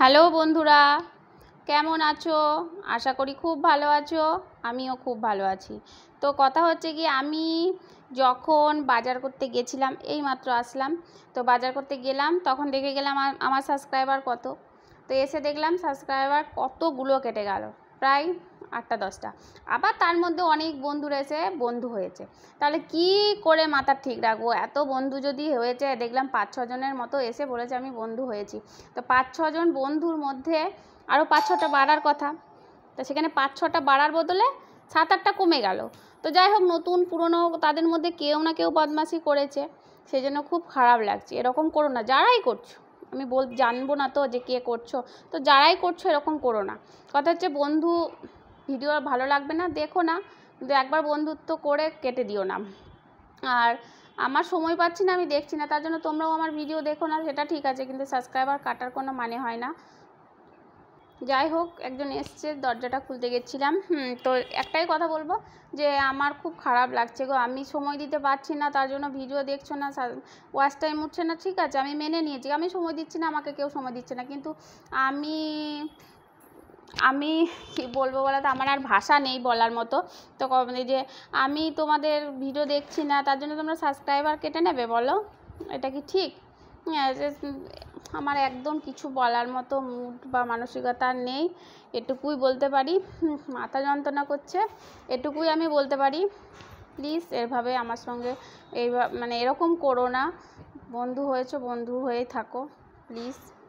hello বন্ধুরা কেমন আছো আশা করি খুব ভালো আছো আমিও খুব ভালো আছি তো কথা হচ্ছে কি আমি যখন বাজার করতে গেছিলাম এই মাত্র আসলাম তো বাজার করতে গেলাম তখন দেখে গেলাম আমার সাবস্ক্রাইবার কত তো এসে দেখলাম সাবস্ক্রাইবার কতগুলো কেটে গেল প্রায় আটটা দশটা আবার তার মধ্যে অনেক বন্ধুরা এসে বন্ধু হয়েছে তাহলে কি করে মাথা ঠিক রাখবো এত বন্ধু যদি হয়েছে দেখলাম পাঁচ ছজনের মতো এসে বলেছে আমি বন্ধু হয়েছি তো পাঁচ ছজন বন্ধুর মধ্যে আরও পাঁচ ছটা বাড়ার কথা তো সেখানে পাঁচ ছটা বাড়ার বদলে সাত আটটা কমে গেল তো যাই হোক নতুন পুরনো তাদের মধ্যে কেউ না কেউ বদমাশি করেছে সেজন্য খুব খারাপ লাগছে এরকম করো না যারাই করছো আমি বল জানবো না তো যে কে করছো তো যারাই করছো এরকম করো না কথা হচ্ছে বন্ধু ভিডিও ভালো লাগবে না দেখো না কিন্তু একবার বন্ধুত্ব করে কেটে দিও না আর আমার সময় পাচ্ছি না আমি দেখছি না তার জন্য তোমরাও আমার ভিডিও দেখো না সেটা ঠিক আছে কিন্তু সাবস্ক্রাইবার কাটার কোনো মানে হয় না যাই হোক একজন এসছে দরজাটা খুলতে গেছিলাম হুম তো একটাই কথা বলবো যে আমার খুব খারাপ লাগছে গো আমি সময় দিতে পারছি না তার জন্য ভিডিও দেখছো না ওয়াচ টাইম উঠছে না ঠিক আছে আমি মেনে নিয়েছি আমি সময় দিচ্ছি না আমাকে কেউ সময় দিচ্ছে না কিন্তু আমি আমি কি বলবো বলাতে আমার আর ভাষা নেই বলার মতো তো যে আমি তোমাদের ভিডিও দেখছি না তার জন্য তোমরা সাবস্ক্রাইবার কেটে নেবে বলো এটা কি ঠিক হ্যাঁ, আমার একদম কিছু বলার মতো মুড বা মানসিকতা নেই এটুকুই বলতে পারি মাথা যন্ত্রণা করছে এটুকুই আমি বলতে পারি প্লিজ এভাবে আমার সঙ্গে এইভাবে মানে এরকম করো না বন্ধু হয়েছো বন্ধু হয়ে থাকো প্লিজ